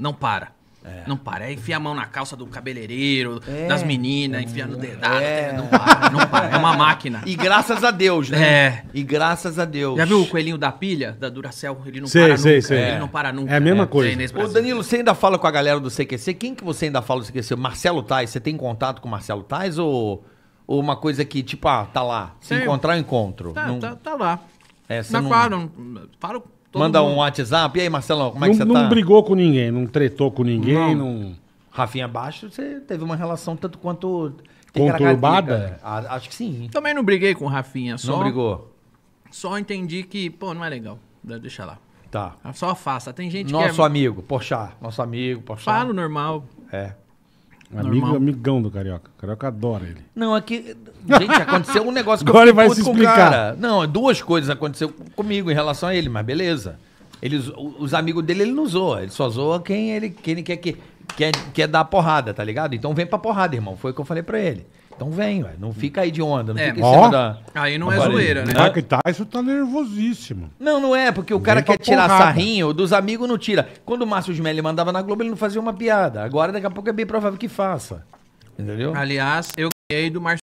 Não para. É. Não para. É enfiar a mão na calça do cabeleireiro, é. das meninas, enfiar no dedado. É. é. Não para, não para. É uma máquina. E graças a Deus, né? É. E graças a Deus. Já viu o coelhinho da pilha, da Duracell? Ele não sei, para sei, nunca. Sei. Ele não para é. nunca. É a mesma é. coisa. Ô, Danilo, você ainda fala com a galera do CQC? Quem que você ainda fala do CQC? Marcelo Tais, você tem contato com o Marcelo Tais ou, ou uma coisa que, tipo, ah, tá lá. Se Sim. encontrar, eu encontro. Tá, não... tá, tá lá. É, Na não... quadra, falo Todo Manda mundo... um WhatsApp. E aí, Marcelão, como é não, que você não tá? Não brigou com ninguém, não tretou com ninguém, não. não... Rafinha Baixo, você teve uma relação tanto quanto... Conturbada? Ah, acho que sim. Também não briguei com o Rafinha. Só, não brigou? Só entendi que, pô, não é legal. Deixa lá. Tá. Só faça. Tem gente nosso que. Nosso é... amigo, poxa Nosso amigo, poxa Falo normal. É. Amigo, amigão do Carioca. O Carioca adora ele. Não, aqui. É gente, aconteceu um negócio que Agora eu ele vai se explicar. cara. Não, duas coisas aconteceu comigo em relação a ele, mas beleza. Ele, os amigos dele ele não zoa. Ele só zoa quem ele, quem ele quer que. Quer, quer dar porrada, tá ligado? Então vem pra porrada, irmão. Foi o que eu falei pra ele então vem, ué. não fica aí de onda. Não é, fica em ó, da, aí não é zoeira, né? Mike Tyson tá nervosíssimo. Não, não é, porque o cara quer tirar porrada. sarrinho, dos amigos não tira. Quando o Márcio Gemelli mandava na Globo, ele não fazia uma piada. Agora, daqui a pouco, é bem provável que faça. Entendeu? Aliás, eu ganhei do Márcio